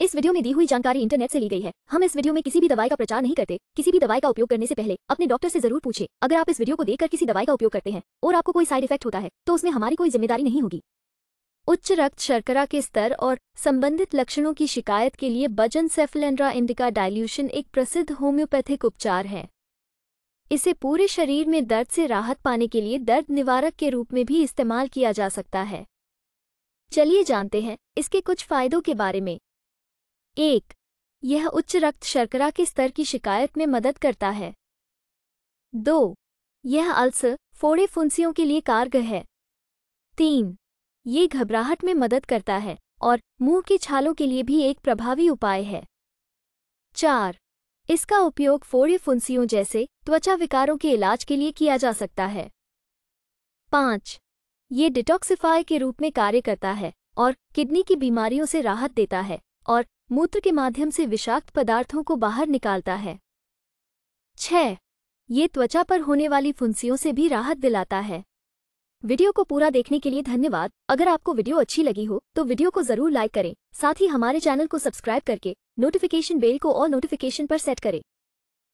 इस वीडियो में दी हुई जानकारी इंटरनेट से ली गई है हम इस वीडियो में किसी भी दवाई का प्रचार नहीं करते किसी भी दवाई का उपयोग करने से पहले अपने डॉक्टर से जरूर पूछे अगर आप इस वीडियो को देखकर किसी दवाई का उपयोग करते हैं और आपको कोई साइड इफेक्ट होता है तो उसमें हमारी कोई जिम्मेदारी नहीं होगी उच्च रक्त शर्करा के स्तर और संबंधित लक्षणों की शिकायत के लिए बजन सेफलेंड्रा इंडिका डायल्यूशन एक प्रसिद्ध होम्योपैथिक उपचार है इसे पूरे शरीर में दर्द से राहत पाने के लिए दर्द निवारक के रूप में भी इस्तेमाल किया जा सकता है चलिए जानते हैं इसके कुछ फायदों के बारे में एक यह उच्च रक्त शर्करा के स्तर की शिकायत में मदद करता है दो यह अल्सर फोड़े फुंसियों के लिए कारग है तीन ये घबराहट में मदद करता है और मुंह के छालों के लिए भी एक प्रभावी उपाय है चार इसका उपयोग फोड़े फुंसियों जैसे त्वचा विकारों के इलाज के लिए किया जा सकता है पाँच ये डिटॉक्सिफाई के रूप में कार्य करता है और किडनी की बीमारियों से राहत देता है और मूत्र के माध्यम से विषाक्त पदार्थों को बाहर निकालता है छ ये त्वचा पर होने वाली फुंसियों से भी राहत दिलाता है वीडियो को पूरा देखने के लिए धन्यवाद अगर आपको वीडियो अच्छी लगी हो तो वीडियो को जरूर लाइक करें साथ ही हमारे चैनल को सब्सक्राइब करके नोटिफिकेशन बेल को और नोटिफिकेशन पर सेट करें